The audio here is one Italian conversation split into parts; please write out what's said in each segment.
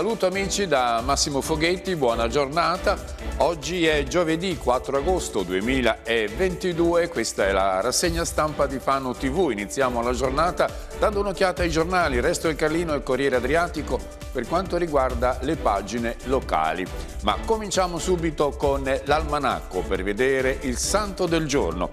saluto amici da Massimo Foghetti, buona giornata. Oggi è giovedì 4 agosto 2022, questa è la rassegna stampa di Fano TV. Iniziamo la giornata dando un'occhiata ai giornali, Resto del Carlino e Corriere Adriatico per quanto riguarda le pagine locali. Ma cominciamo subito con l'almanacco per vedere il santo del giorno.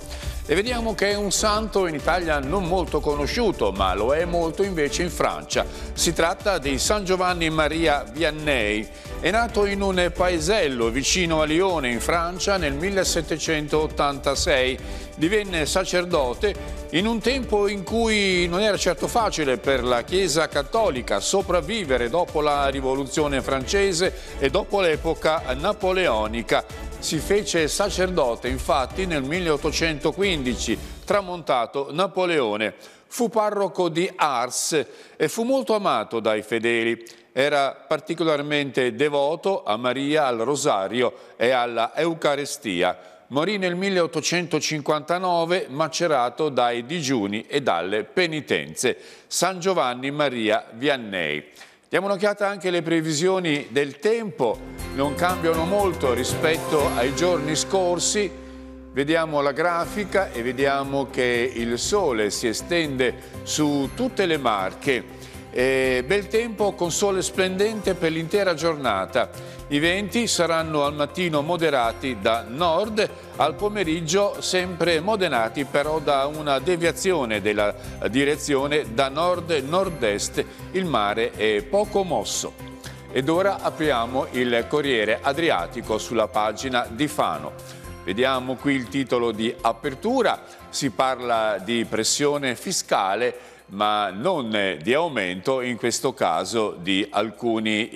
E vediamo che è un santo in Italia non molto conosciuto, ma lo è molto invece in Francia. Si tratta di San Giovanni Maria Vianney. È nato in un paesello vicino a Lione, in Francia, nel 1786. Divenne sacerdote in un tempo in cui non era certo facile per la Chiesa cattolica sopravvivere dopo la rivoluzione francese e dopo l'epoca napoleonica si fece sacerdote infatti nel 1815, tramontato Napoleone. Fu parroco di Ars e fu molto amato dai fedeli. Era particolarmente devoto a Maria, al Rosario e alla Eucarestia. Morì nel 1859 macerato dai digiuni e dalle penitenze. San Giovanni Maria Viannei. Diamo un'occhiata anche alle previsioni del tempo, non cambiano molto rispetto ai giorni scorsi. Vediamo la grafica e vediamo che il sole si estende su tutte le marche e bel tempo con sole splendente per l'intera giornata. I venti saranno al mattino moderati da nord, al pomeriggio sempre moderati però da una deviazione della direzione da nord-nord-est. Il mare è poco mosso. Ed ora apriamo il Corriere Adriatico sulla pagina di Fano. Vediamo qui il titolo di apertura, si parla di pressione fiscale ma non di aumento in questo caso di alcuni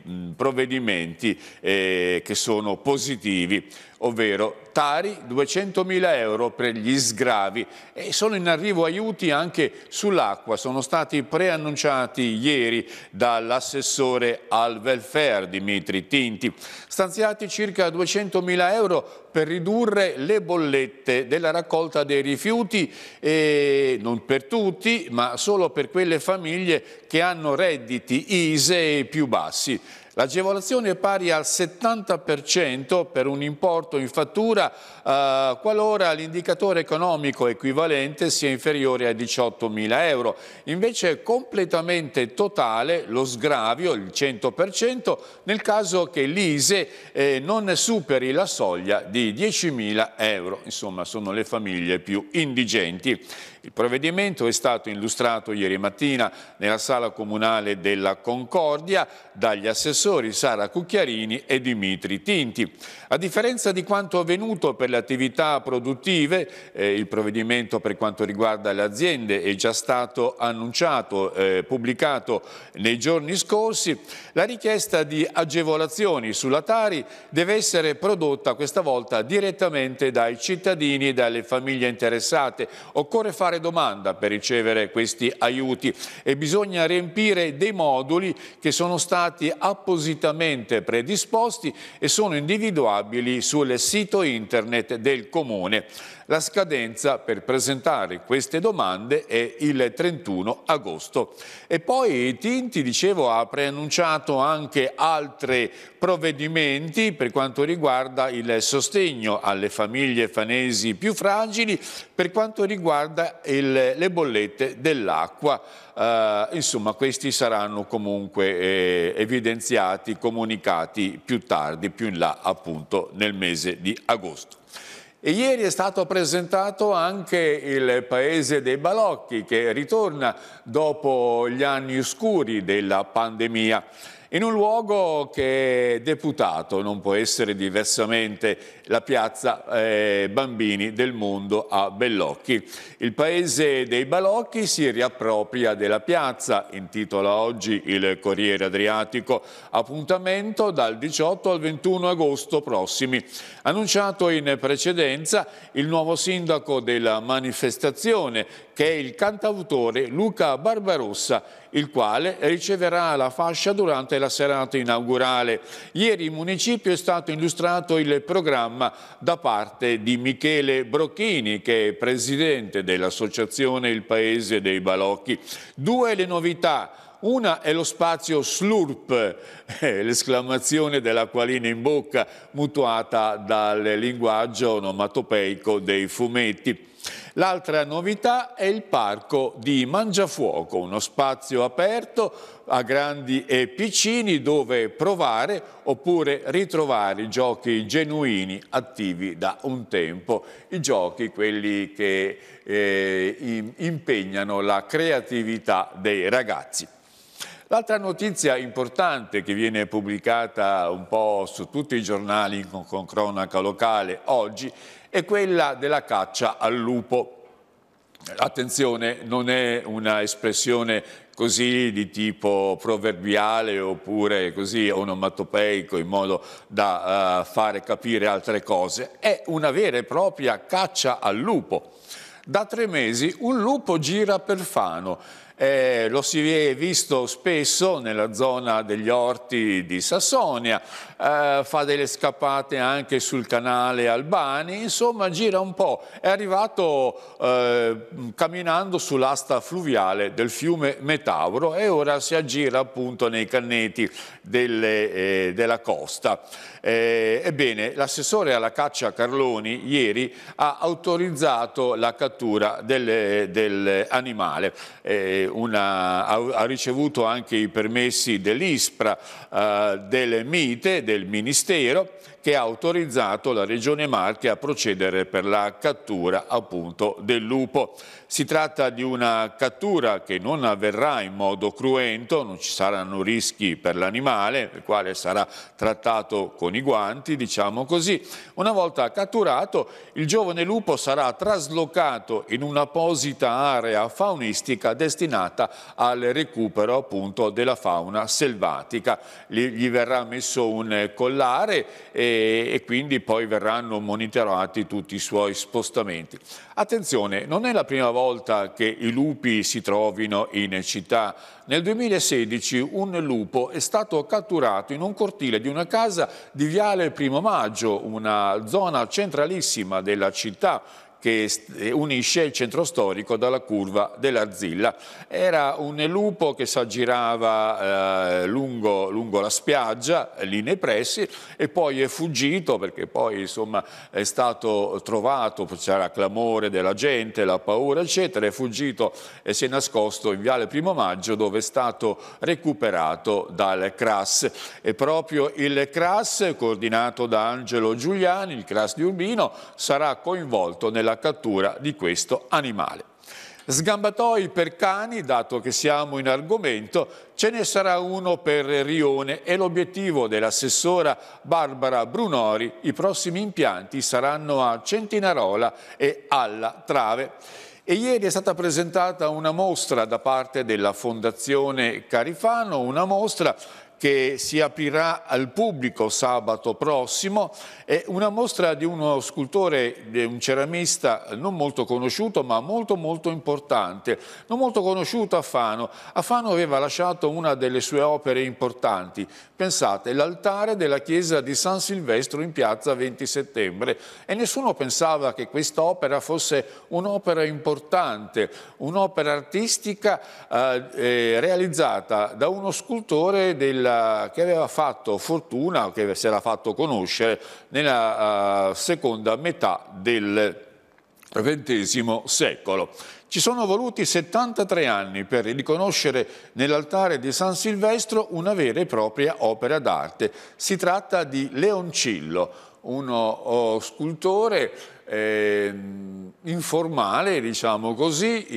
mh, mm, provvedimenti eh, che sono positivi ovvero Tari 200.000 euro per gli sgravi e sono in arrivo aiuti anche sull'acqua, sono stati preannunciati ieri dall'assessore al welfare Dimitri Tinti, stanziati circa 200.000 euro per ridurre le bollette della raccolta dei rifiuti e non per tutti ma solo per quelle famiglie che hanno redditi ISE più bassi. L'agevolazione è pari al 70% per un importo in fattura eh, qualora l'indicatore economico equivalente sia inferiore a 18.000 euro. Invece è completamente totale lo sgravio, il 100%, nel caso che l'ISE eh, non superi la soglia di 10.000 euro. Insomma, sono le famiglie più indigenti. Il provvedimento è stato illustrato ieri mattina nella sala comunale della Concordia dagli assessori Sara Cucchiarini e Dimitri Tinti. A differenza di quanto avvenuto per le attività produttive, eh, il provvedimento per quanto riguarda le aziende è già stato annunciato, eh, pubblicato nei giorni scorsi. La richiesta di agevolazioni sulla Tari deve essere prodotta questa volta direttamente dai cittadini e dalle famiglie interessate. Occorre fare fare domanda per ricevere questi aiuti e bisogna riempire dei moduli che sono stati appositamente predisposti e sono individuabili sul sito internet del Comune. La scadenza per presentare queste domande è il 31 agosto. E poi Tinti, dicevo, ha preannunciato anche altri provvedimenti per quanto riguarda il sostegno alle famiglie fanesi più fragili, per quanto riguarda il, le bollette dell'acqua. Uh, insomma, questi saranno comunque eh, evidenziati, comunicati più tardi, più in là appunto nel mese di agosto. E ieri è stato presentato anche il paese dei balocchi che ritorna dopo gli anni scuri della pandemia in un luogo che deputato non può essere diversamente la piazza eh, Bambini del Mondo a Bellocchi. Il paese dei Balocchi si riappropria della piazza, intitola oggi il Corriere Adriatico, appuntamento dal 18 al 21 agosto prossimi. Annunciato in precedenza il nuovo sindaco della manifestazione che è il cantautore Luca Barbarossa il quale riceverà la fascia durante la serata inaugurale. Ieri in municipio è stato illustrato il programma da parte di Michele Brocchini, che è presidente dell'associazione Il Paese dei Balocchi. Due le novità. Una è lo spazio slurp, eh, l'esclamazione dell'acqualina in bocca mutuata dal linguaggio onomatopeico dei fumetti. L'altra novità è il parco di Mangiafuoco, uno spazio aperto a grandi e piccini dove provare oppure ritrovare i giochi genuini attivi da un tempo, i giochi quelli che eh, impegnano la creatività dei ragazzi. L'altra notizia importante che viene pubblicata un po' su tutti i giornali con, cronaca locale oggi e quella della caccia al lupo. Attenzione, non è un'espressione così di tipo proverbiale oppure così onomatopeico in modo da uh, fare capire altre cose, è una vera e propria caccia al lupo. Da tre mesi un lupo gira per Fano eh, lo si è visto spesso nella zona degli orti di Sassonia, eh, fa delle scappate anche sul canale Albani, insomma gira un po', è arrivato eh, camminando sull'asta fluviale del fiume Metauro e ora si aggira appunto nei canneti delle, eh, della costa. Eh, ebbene, l'assessore alla caccia Carloni ieri ha autorizzato la cattura dell'animale. del Eh, una, ha, ha, ricevuto anche i permessi dell'ISPRA, eh, del MITE, del Ministero, che ha autorizzato la Regione Marche a procedere per la cattura appunto del lupo. Si tratta di una cattura che non avverrà in modo cruento, non ci saranno rischi per l'animale, il quale sarà trattato con i guanti, diciamo così. Una volta catturato, il giovane lupo sarà traslocato in un'apposita area faunistica destinata al recupero appunto della fauna selvatica. Gli verrà messo un collare e e, quindi poi verranno monitorati tutti i suoi spostamenti. Attenzione, non è la prima volta che i lupi si trovino in città. Nel 2016 un lupo è stato catturato in un cortile di una casa di Viale Primo Maggio, una zona centralissima della città che unisce il centro storico dalla curva dell'Arzilla. Era un lupo che s'aggirava eh, lungo, lungo, la spiaggia, lì nei pressi, e poi è fuggito perché poi insomma, è stato trovato, c'era clamore della gente, la paura eccetera, è fuggito e si è nascosto in Viale Primo Maggio dove è stato recuperato dal CRAS. E proprio il CRAS, coordinato da Angelo Giuliani, il CRAS di Urbino, sarà coinvolto nella la cattura di questo animale. Sgambatoi per cani, dato che siamo in argomento, ce ne sarà uno per Rione e l'obiettivo dell'assessora Barbara Brunori, i prossimi impianti saranno a Centinarola e alla Trave. E ieri è stata presentata una mostra da parte della Fondazione Carifano, una mostra che si aprirà al pubblico sabato prossimo, è una mostra di uno scultore, un ceramista non molto conosciuto ma molto molto importante, non molto conosciuto a Fano. A Fano aveva lasciato una delle sue opere importanti, Pensate, l'altare della chiesa di San Silvestro in piazza 20 settembre e nessuno pensava che quest'opera fosse un'opera importante, un'opera artistica eh, eh, realizzata da uno scultore della, che aveva fatto fortuna, che si era fatto conoscere nella eh, seconda metà del XX secolo. Ci sono voluti 73 anni per riconoscere nell'altare di San Silvestro una vera e propria opera d'arte. Si tratta di Leoncillo, uno oh, scultore eh, informale, diciamo così,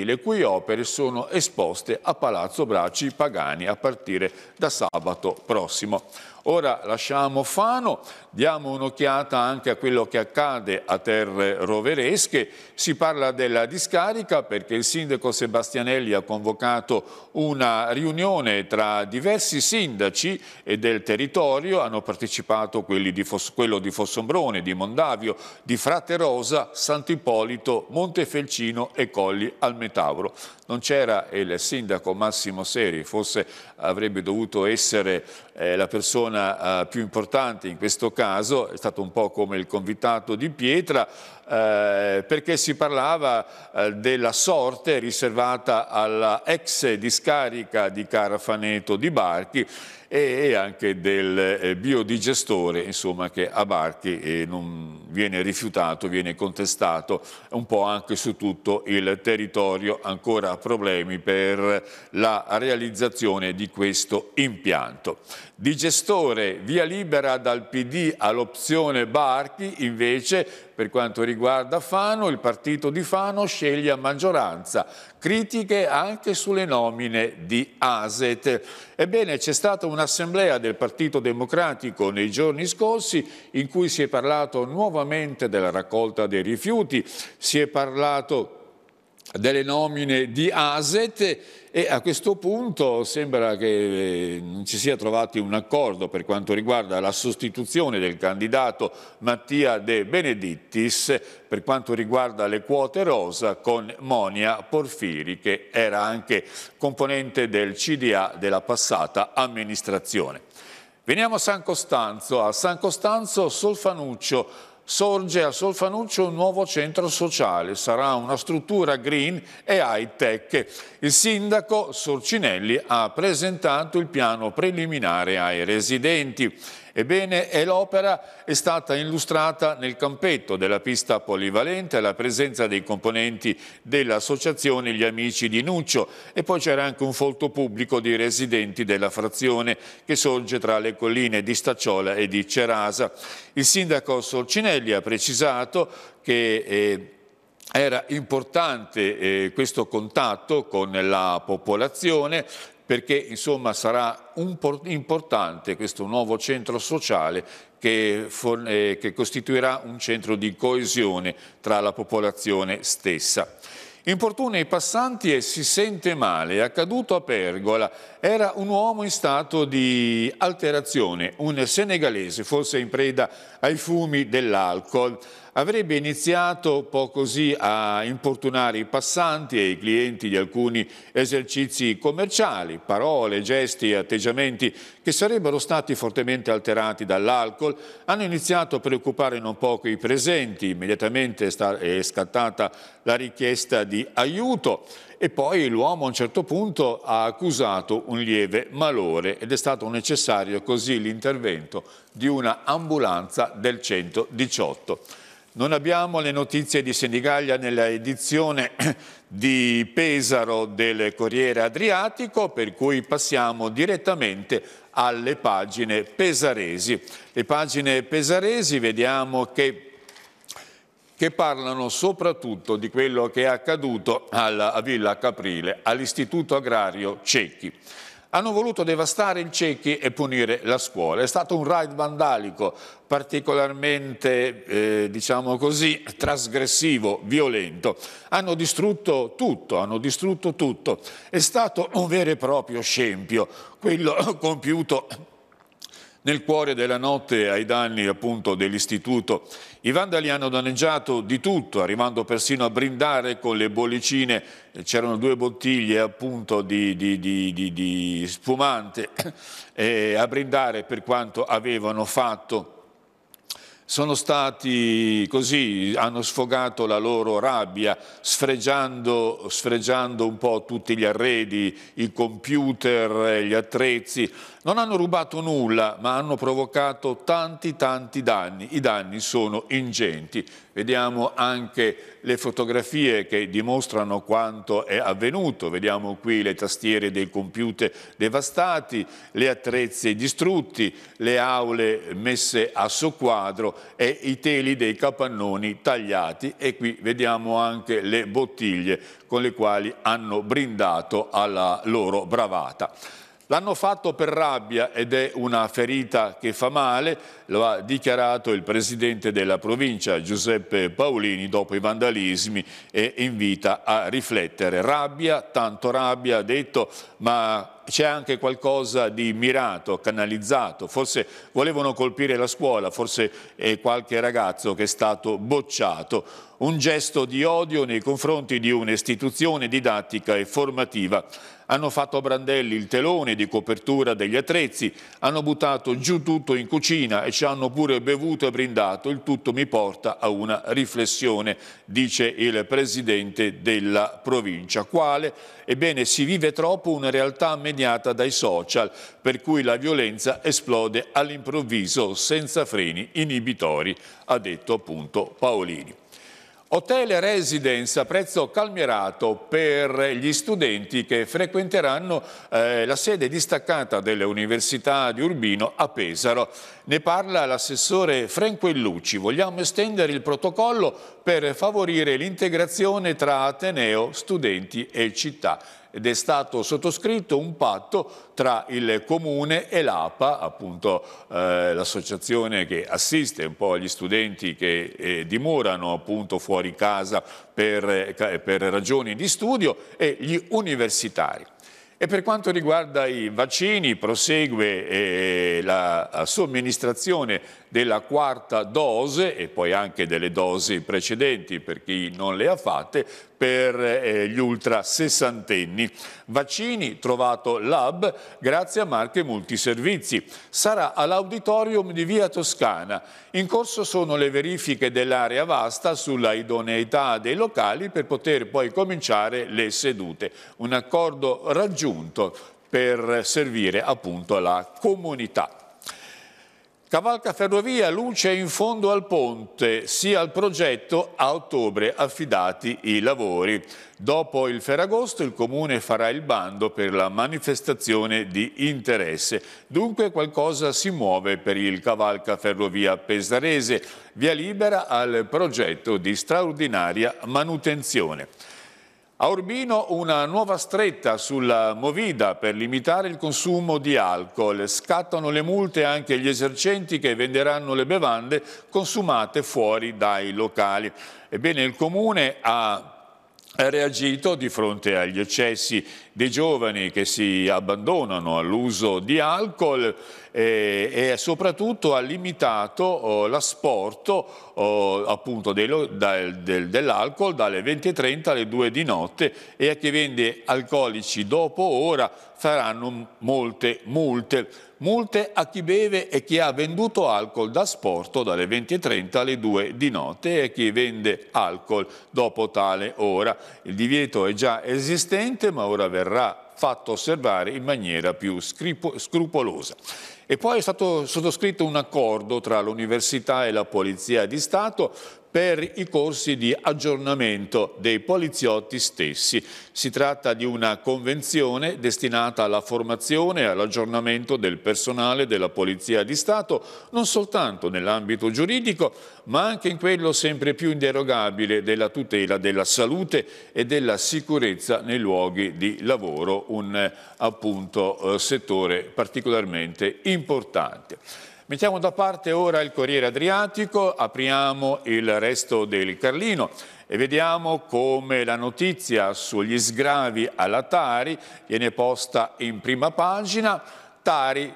i, le cui opere sono esposte a Palazzo Bracci Pagani a partire da sabato prossimo. Ora lasciamo Fano, diamo un'occhiata anche a quello che accade a terre roveresche, si parla della discarica perché il sindaco Sebastianelli ha convocato una riunione tra diversi sindaci e del territorio, hanno partecipato di quello di Fossombrone, di Mondavio, di Frate Rosa, Sant'Ippolito, Montefelcino e Colli al Metauro non c'era il sindaco Massimo Seri, forse avrebbe dovuto essere eh, la persona eh, più importante in questo caso, è stato un po' come il convitato di pietra, eh, perché si parlava eh, della sorte riservata alla ex discarica di Carafaneto di Barchi e anche del eh, biodigestore insomma, che a Barchi non viene rifiutato, viene contestato un po' anche su tutto il territorio, ancora problemi per la realizzazione di questo impianto. Di gestore via libera dal PD all'opzione Barchi, invece per quanto riguarda Fano, il partito di Fano sceglie a maggioranza. Critiche anche sulle nomine di Aset. Ebbene, c'è stata un'assemblea del Partito Democratico nei giorni scorsi in cui si è parlato nuovamente della raccolta dei rifiuti, si è parlato delle nomine di ASET e a questo punto sembra che eh, non ci sia trovato un accordo per quanto riguarda la sostituzione del candidato Mattia De Benedittis per quanto riguarda le quote rosa con Monia Porfiri che era anche componente del CDA della passata amministrazione. Veniamo a San Costanzo. A San Costanzo Solfanuccio sorge a Solfanuccio un nuovo centro sociale, sarà una struttura green e high tech. Il sindaco Sorcinelli ha presentato il piano preliminare ai residenti. Ebbene, l'opera è stata illustrata nel campetto della pista polivalente alla presenza dei componenti dell'associazione Gli Amici di Nuccio e poi c'era anche un folto pubblico di residenti della frazione che sorge tra le colline di Stacciola e di Cerasa. Il sindaco Sorcinelli ha precisato che... Eh, era importante eh, questo contatto con la popolazione perché insomma sarà importante questo nuovo centro sociale che, eh, che costituirà un centro di coesione tra la popolazione stessa. Importuna i passanti e si sente male, è accaduto a Pergola, era un uomo in stato di alterazione, un senegalese, forse in preda ai fumi dell'alcol avrebbe iniziato poi così a importunare i passanti e i clienti di alcuni esercizi commerciali, parole, gesti e atteggiamenti che sarebbero stati fortemente alterati dall'alcol, hanno iniziato a preoccupare non poco i presenti, immediatamente è scattata la richiesta di aiuto e poi l'uomo a un certo punto ha accusato un lieve malore ed è stato necessario così l'intervento di una ambulanza del 118. Non abbiamo le notizie di Senigallia nella edizione di Pesaro del Corriere Adriatico, per cui passiamo direttamente alle pagine pesaresi. Le pagine pesaresi vediamo che che parlano soprattutto di quello che è accaduto alla, a Villa Caprile, all'Istituto Agrario Cecchi hanno voluto devastare il Cecchi e punire la scuola. È stato un raid vandalico particolarmente, eh, diciamo così, trasgressivo, violento. Hanno distrutto tutto, hanno distrutto tutto. È stato un vero e proprio scempio, quello compiuto nel cuore della notte, ai danni appunto dell'istituto, i vandali hanno danneggiato di tutto, arrivando persino a brindare con le bollicine. C'erano due bottiglie appunto di, di, di, di spumante eh, a brindare per quanto avevano fatto sono stati così, hanno sfogato la loro rabbia sfregiando, sfregiando, un po' tutti gli arredi, i computer, gli attrezzi, non hanno rubato nulla, ma hanno provocato tanti tanti danni. I danni sono ingenti. Vediamo anche le fotografie che dimostrano quanto è avvenuto. Vediamo qui le tastiere dei computer devastati, le attrezze distrutti, le aule messe a soquadro e i teli dei capannoni tagliati. E qui vediamo anche le bottiglie con le quali hanno brindato alla loro bravata. L'hanno fatto per rabbia ed è una ferita che fa male, lo ha dichiarato il presidente della provincia Giuseppe Paolini dopo i vandalismi e invita a riflettere. Rabbia, tanto rabbia, ha detto, ma c'è anche qualcosa di mirato, canalizzato, forse volevano colpire la scuola, forse è eh, qualche ragazzo che è stato bocciato, un gesto di odio nei confronti di un'istituzione didattica e formativa. Hanno fatto a brandelli il telone di copertura degli attrezzi, hanno buttato giù tutto in cucina e ci hanno pure bevuto e brindato. Il tutto mi porta a una riflessione, dice il presidente della provincia. Quale? Ebbene, si vive troppo una realtà mediatica accompagnata dai social, per cui la violenza esplode all'improvviso senza freni inibitori, ha detto appunto Paolini. Hotel e residence a prezzo calmierato per gli studenti che frequenteranno eh, la sede distaccata dell'Università di Urbino a Pesaro. Ne parla l'assessore Franco Franquellucci. Vogliamo estendere il protocollo per favorire l'integrazione tra Ateneo, studenti e città ed è stato sottoscritto un patto tra il Comune e l'APA, appunto eh, l'associazione che assiste un po' gli studenti che eh, dimorano appunto fuori casa per, eh, per ragioni di studio e gli universitari. E per quanto riguarda i vaccini, prosegue eh, la somministrazione della quarta dose e poi anche delle dosi precedenti per chi non le ha fatte per eh, gli ultra sessantenni. Vaccini trovato lab grazie a marche multiservizi. Sarà all'auditorium di Via Toscana. In corso sono le verifiche dell'area vasta sulla idoneità dei locali per poter poi cominciare le sedute. Un accordo raggiunto per servire appunto la comunità. Cavalca Ferrovia, luce in fondo al ponte, sia al progetto a ottobre affidati i lavori. Dopo il Ferragosto il Comune farà il bando per la manifestazione di interesse. Dunque qualcosa si muove per il Cavalca Ferrovia Pesarese, via libera al progetto di straordinaria manutenzione. A Urbino una nuova stretta sulla Movida per limitare il consumo di alcol. Scattano le multe anche agli esercenti che venderanno le bevande consumate fuori dai locali. Ebbene, il Comune ha reagito di fronte agli eccessi dei giovani che si abbandonano all'uso di alcol e, eh, e, soprattutto ha limitato oh, l'asporto oh, del, del, dell'alcol dalle 20.30 alle 2 di notte e a chi vende alcolici dopo ora faranno molte multe multe a chi beve e chi ha venduto alcol da sporto dalle 20.30 alle 2 di notte e a chi vende alcol dopo tale ora. Il divieto è già esistente ma ora verrà fatto osservare in maniera più scrupolosa. E poi è stato sottoscritto un accordo tra l'Università e la Polizia di Stato per i corsi di aggiornamento dei poliziotti stessi. Si tratta di una convenzione destinata alla formazione e all'aggiornamento del personale della Polizia di Stato, non soltanto nell'ambito giuridico, ma anche in quello sempre più inderogabile della tutela della salute e della sicurezza nei luoghi di lavoro, un appunto eh, settore particolarmente importante. Mettiamo da parte ora il Corriere Adriatico, apriamo il resto del Carlino e vediamo come la notizia sugli sgravi alla Tari viene posta in prima pagina. Tari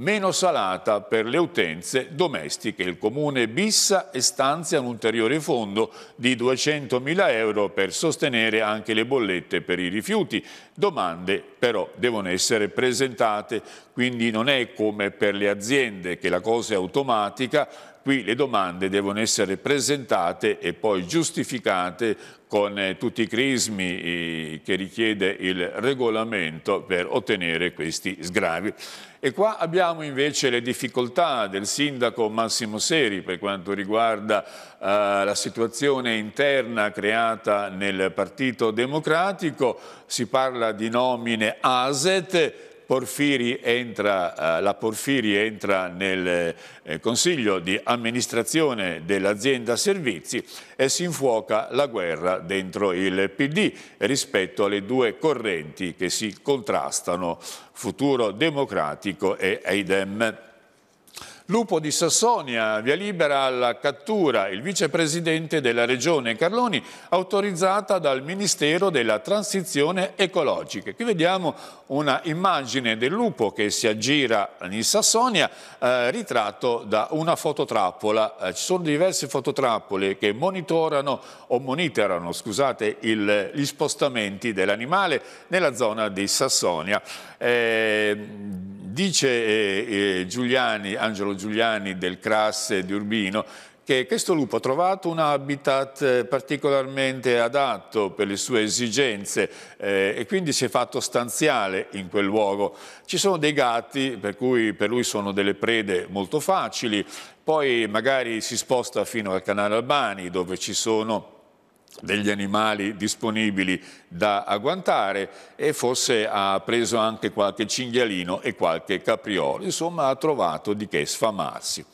meno salata per le utenze domestiche. Il comune bissa e stanzia un ulteriore fondo di 200.000 euro per sostenere anche le bollette per i rifiuti. Domande però devono essere presentate, quindi non è come per le aziende che la cosa è automatica, Qui le domande devono essere presentate e poi giustificate con eh, tutti i crismi eh, che richiede il regolamento per ottenere questi sgravi. E qua abbiamo invece le difficoltà del sindaco Massimo Seri per quanto riguarda eh, la situazione interna creata nel Partito Democratico, si parla di nomine ASET, Porfiri entra, eh, la Porfiri entra nel eh, consiglio di amministrazione dell'azienda servizi e si infuoca la guerra dentro il PD rispetto alle due correnti che si contrastano, futuro democratico e Eidem. Lupo di Sassonia, via libera alla cattura, il vicepresidente della regione Carloni, autorizzata dal Ministero della Transizione Ecologica. Qui vediamo una immagine del lupo che si aggira in Sassonia, eh, ritratto da una fototrappola. Eh, ci sono diverse fototrappole che monitorano o monitorano, scusate, il, gli spostamenti dell'animale nella zona di Sassonia. Eh, Dice eh, eh, Giuliani, Angelo Giuliani del CRAS di Urbino che questo lupo ha trovato un habitat eh, particolarmente adatto per le sue esigenze eh, e quindi si è fatto stanziale in quel luogo. Ci sono dei gatti per cui per lui sono delle prede molto facili, poi magari si sposta fino al canale Albani dove ci sono degli animali disponibili da agguantare e forse ha preso anche qualche cinghialino e qualche capriolo, insomma ha trovato di che sfamarsi.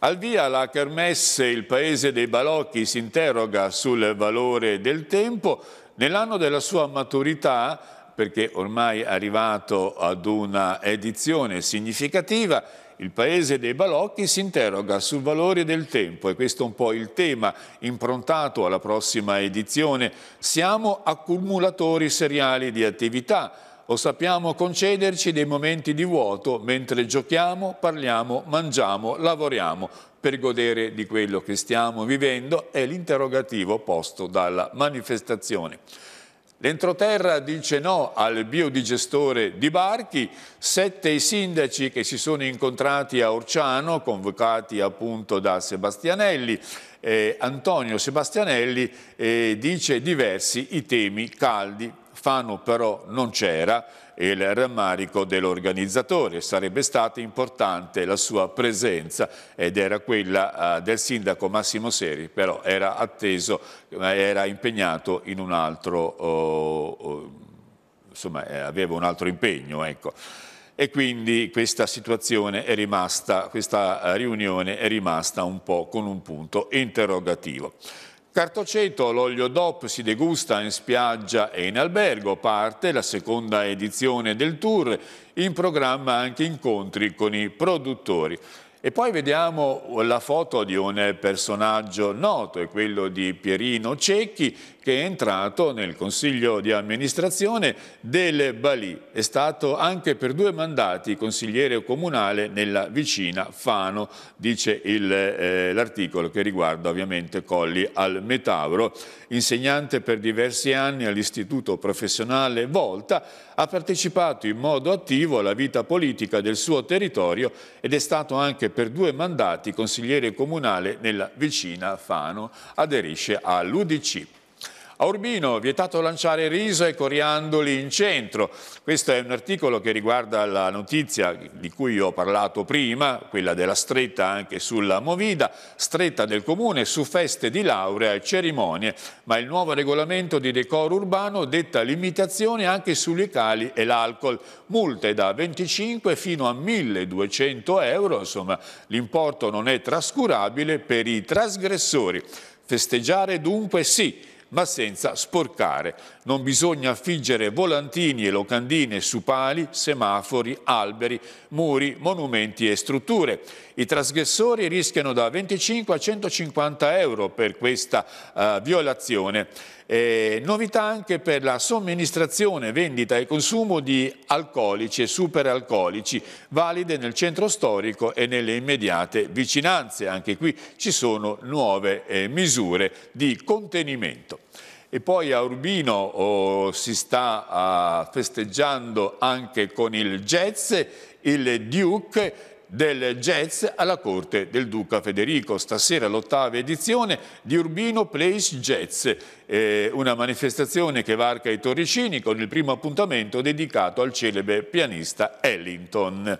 Al via la Kermesse, il paese dei balocchi, si interroga sul valore del tempo. Nell'anno della sua maturità, perché ormai è arrivato ad una edizione significativa, il paese dei balocchi si interroga sul valore del tempo e questo è un po' il tema improntato alla prossima edizione. Siamo accumulatori seriali di attività o sappiamo concederci dei momenti di vuoto mentre giochiamo, parliamo, mangiamo, lavoriamo per godere di quello che stiamo vivendo è l'interrogativo posto dalla manifestazione. L'entroterra dice no al biodigestore di Barchi, sette sindaci che si sono incontrati a Orciano, convocati appunto da Sebastianelli, eh, Antonio Sebastianelli eh, dice diversi i temi caldi, Fano però non c'era, e il rammarico dell'organizzatore. Sarebbe stata importante la sua presenza ed era quella eh, del sindaco Massimo Seri, però era atteso, eh, era impegnato in un altro, oh, oh, insomma eh, aveva un altro impegno. Ecco e quindi questa situazione è rimasta, questa riunione è rimasta un po' con un punto interrogativo. Cartoceto, l'olio DOP si degusta in spiaggia e in albergo, parte la seconda edizione del tour, in programma anche incontri con i produttori. E poi vediamo la foto di un personaggio noto, è quello di Pierino Cecchi, che è entrato nel consiglio di amministrazione del Bali. È stato anche per due mandati consigliere comunale nella vicina Fano, dice eh, l'articolo eh, che riguarda ovviamente Colli al Metauro. Insegnante per diversi anni all'istituto professionale Volta, ha partecipato in modo attivo alla vita politica del suo territorio ed è stato anche per due mandati consigliere comunale nella vicina Fano. Aderisce all'UDC. A Urbino, vietato lanciare riso e coriandoli in centro. Questo è un articolo che riguarda la notizia di cui ho parlato prima, quella della stretta anche sulla Movida, stretta del comune su feste di laurea e cerimonie, ma il nuovo regolamento di decoro urbano detta limitazioni anche sui cali e l'alcol, multe da 25 fino a 1200 euro, insomma l'importo non è trascurabile per i trasgressori. Festeggiare dunque sì, ma senza sporcare. Non bisogna affiggere volantini e locandine su pali, semafori, alberi, muri, monumenti e strutture. I trasgressori rischiano da 25 a 150 euro per questa uh, violazione. Eh, novità anche per la somministrazione, vendita e consumo di alcolici e superalcolici valide nel centro storico e nelle immediate vicinanze. Anche qui ci sono nuove eh, misure di contenimento. E poi a Urbino oh, si sta ah, festeggiando anche con il jazz, il Duke del jazz alla corte del Duca Federico. Stasera l'ottava edizione di Urbino Place Jazz, eh, una manifestazione che varca i Torricini con il primo appuntamento dedicato al celebre pianista Ellington.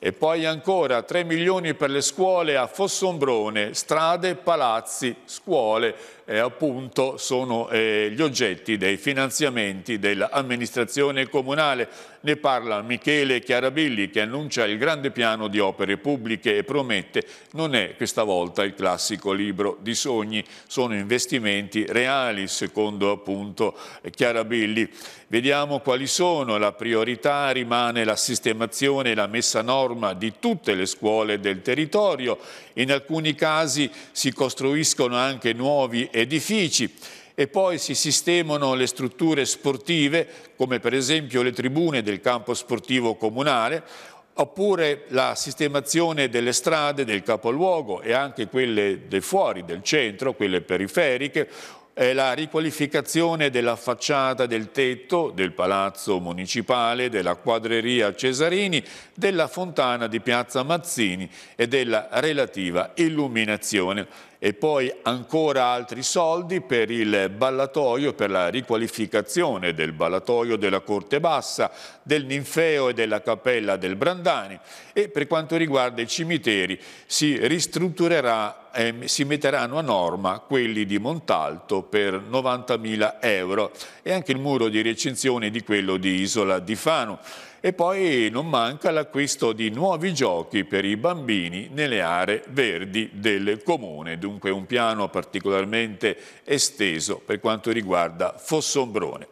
E poi ancora 3 milioni per le scuole a Fossombrone, strade, palazzi, scuole eh, appunto sono eh, gli oggetti dei finanziamenti dell'amministrazione comunale. Ne parla Michele Chiarabilli che annuncia il grande piano di opere pubbliche e promette non è questa volta il classico libro di sogni, sono investimenti reali secondo appunto Chiarabilli. Vediamo quali sono, la priorità rimane la sistemazione e la messa a norma di tutte le scuole del territorio, in alcuni casi si costruiscono anche nuovi edifici e poi si sistemano le strutture sportive come per esempio le tribune del campo sportivo comunale oppure la sistemazione delle strade del capoluogo e anche quelle del fuori, del centro, quelle periferiche, la riqualificazione della facciata del tetto del palazzo municipale, della quadreria Cesarini, della fontana di piazza Mazzini e della relativa illuminazione e poi ancora altri soldi per il ballatoio, per la riqualificazione del ballatoio della Corte Bassa, del Ninfeo e della Cappella del Brandani e per quanto riguarda i cimiteri si ristrutturerà norma, eh, si metteranno a norma quelli di Montalto per 90.000 euro e anche il muro di recinzione di quello di Isola di Fano. E poi non manca l'acquisto di nuovi giochi per i bambini nelle aree verdi del comune, dunque un piano particolarmente esteso per quanto riguarda Fossombrone.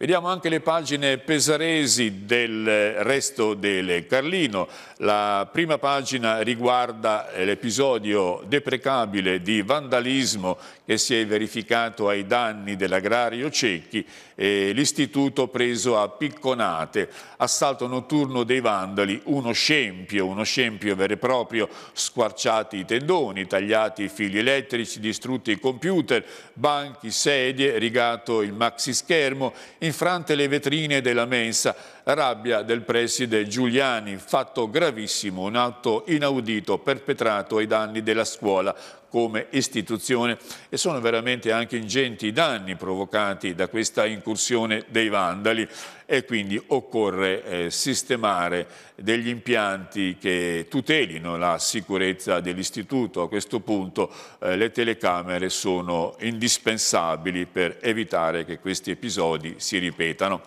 Vediamo anche le pagine pesaresi del resto del Carlino. La prima pagina riguarda eh, l'episodio deprecabile di vandalismo che si è verificato ai danni dell'agrario Cecchi l'istituto preso a picconate, assalto notturno dei vandali, uno scempio, uno scempio vero e proprio, squarciati i tendoni, tagliati i fili elettrici, distrutti i computer, banchi, sedie, rigato il maxi schermo, infrante le vetrine della mensa, rabbia del preside Giuliani, fatto gravissimo, un atto inaudito perpetrato ai danni della scuola come istituzione e sono veramente anche ingenti i danni provocati da questa incursione dei vandali e quindi occorre eh, sistemare degli impianti che tutelino la sicurezza dell'istituto. A questo punto eh, le telecamere sono indispensabili per evitare che questi episodi si ripetano.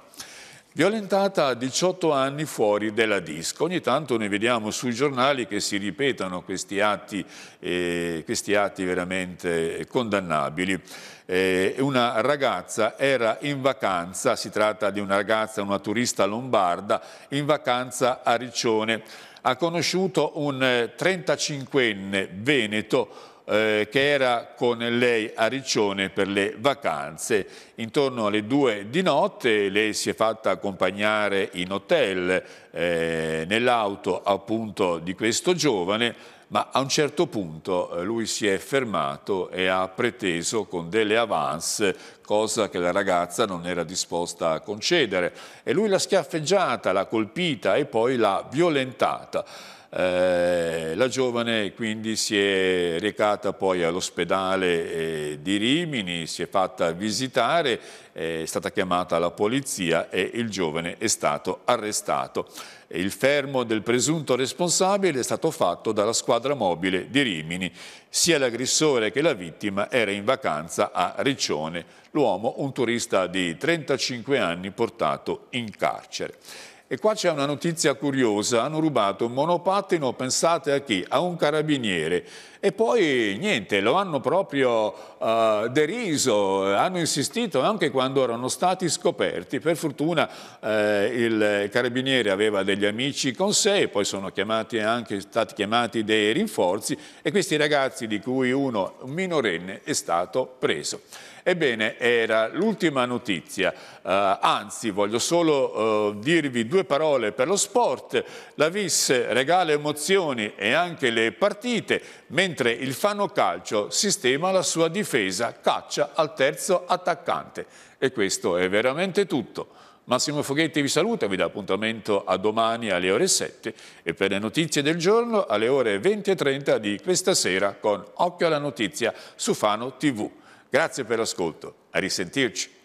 Violentata a 18 anni fuori della disco. Ogni tanto ne vediamo sui giornali che si ripetano questi atti, eh, questi atti veramente condannabili. Eh, una ragazza era in vacanza, si tratta di una ragazza, una turista lombarda, in vacanza a Riccione. Ha conosciuto un 35enne eh, veneto eh, che era con lei a Riccione per le vacanze. Intorno alle due di notte lei si è fatta accompagnare in hotel eh, nell'auto appunto di questo giovane ma a un certo punto eh, lui si è fermato e ha preteso con delle avance, cosa che la ragazza non era disposta a concedere. E lui l'ha schiaffeggiata, l'ha colpita e poi l'ha violentata. Eh, la giovane quindi si è recata poi all'ospedale eh, di Rimini, si è fatta visitare, eh, è stata chiamata la polizia e il giovane è stato arrestato. Il fermo del presunto responsabile è stato fatto dalla squadra mobile di Rimini. Sia l'aggressore che la vittima era in vacanza a Riccione, l'uomo un turista di 35 anni portato in carcere. E qua c'è una notizia curiosa, hanno rubato un monopattino, pensate a chi? A un carabiniere. E poi niente, lo hanno proprio uh, deriso, eh, hanno insistito anche quando erano stati scoperti. Per fortuna eh, il carabiniere aveva degli amici con sé, poi sono chiamati anche, stati chiamati dei rinforzi e questi ragazzi di cui uno minorenne è stato preso. Ebbene, era l'ultima notizia, uh, anzi voglio solo uh, dirvi due parole per lo sport, la VIS regala emozioni e anche le partite, mentre mentre il Fano Calcio sistema la sua difesa, caccia al terzo attaccante. E questo è veramente tutto. Massimo Foghetti vi saluta, vi dà appuntamento a domani alle ore 7 e per le notizie del giorno alle ore 20.30 di questa sera con Occhio alla Notizia su Fano TV. Grazie per l'ascolto, a risentirci.